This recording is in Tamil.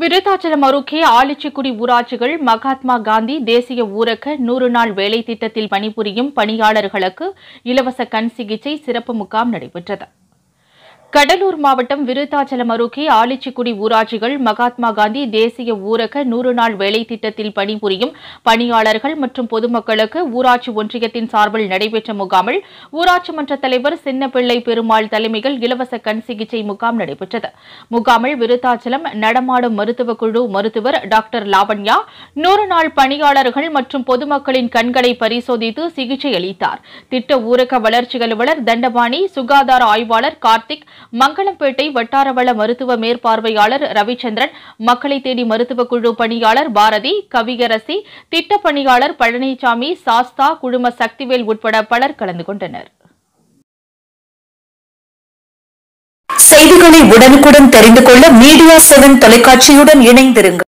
விருத்தாச்சலம் அருகே ஆலிச்சிக்குடி ஊராட்சிகள் மகாத்மா காந்தி தேசிய ஊரக நூறு நாள் வேலை திட்டத்தில் பணிபுரியும் பணியாளர்களுக்கு இலவச கண் சிகிச்சை சிறப்பு முகாம் நடைபெற்றது கடலூர் மாவட்டம் விருத்தாச்சலம் அருகே ஆலிச்சிக்குடி ஊராட்சிகள் மகாத்மா காந்தி தேசிய ஊரக நூறு நாள் வேலை திட்டத்தில் பணிபுரியும் பணியாளர்கள் மற்றும் பொதுமக்களுக்கு ஊராட்சி ஒன்றியத்தின் சார்பில் நடைபெற்ற முகாமில் ஊராட்சி மன்ற தலைவர் சின்னப்பிள்ளை பெருமாள் தலைமையில் இலவச கண் சிகிச்சை முகாம் நடைபெற்றது முகாமில் விருத்தாச்சலம் நடமாடும் மருத்துவக் குழு மருத்துவர் டாக்டர் லாவண்யா நூறு நாள் பணியாளர்கள் மற்றும் பொதுமக்களின் கண்களை பரிசோதித்து சிகிச்சை அளித்தார் திட்ட ஊரக வளர்ச்சி அலுவலர் தண்டபாணி சுகாதார ஆய்வாளர் கார்த்திக் மங்களம்பேட்டை வட்டாரவள மருத்துவ மேற்பார்வையாளர் ரவிச்சந்திரன் மக்களை தேடி மருத்துவ குழு பணியாளர் பாரதி கவியரசி திட்டப் பணியாளர் பழனிசாமி சாஸ்தா குழும சக்திவேல் உட்பட பலர் கலந்து கொண்டனர் செய்திகளை உடனுக்குடன் தெரிந்து கொள்ள மீடியா செவன் தொலைக்காட்சியுடன் இணைந்திருங்கள்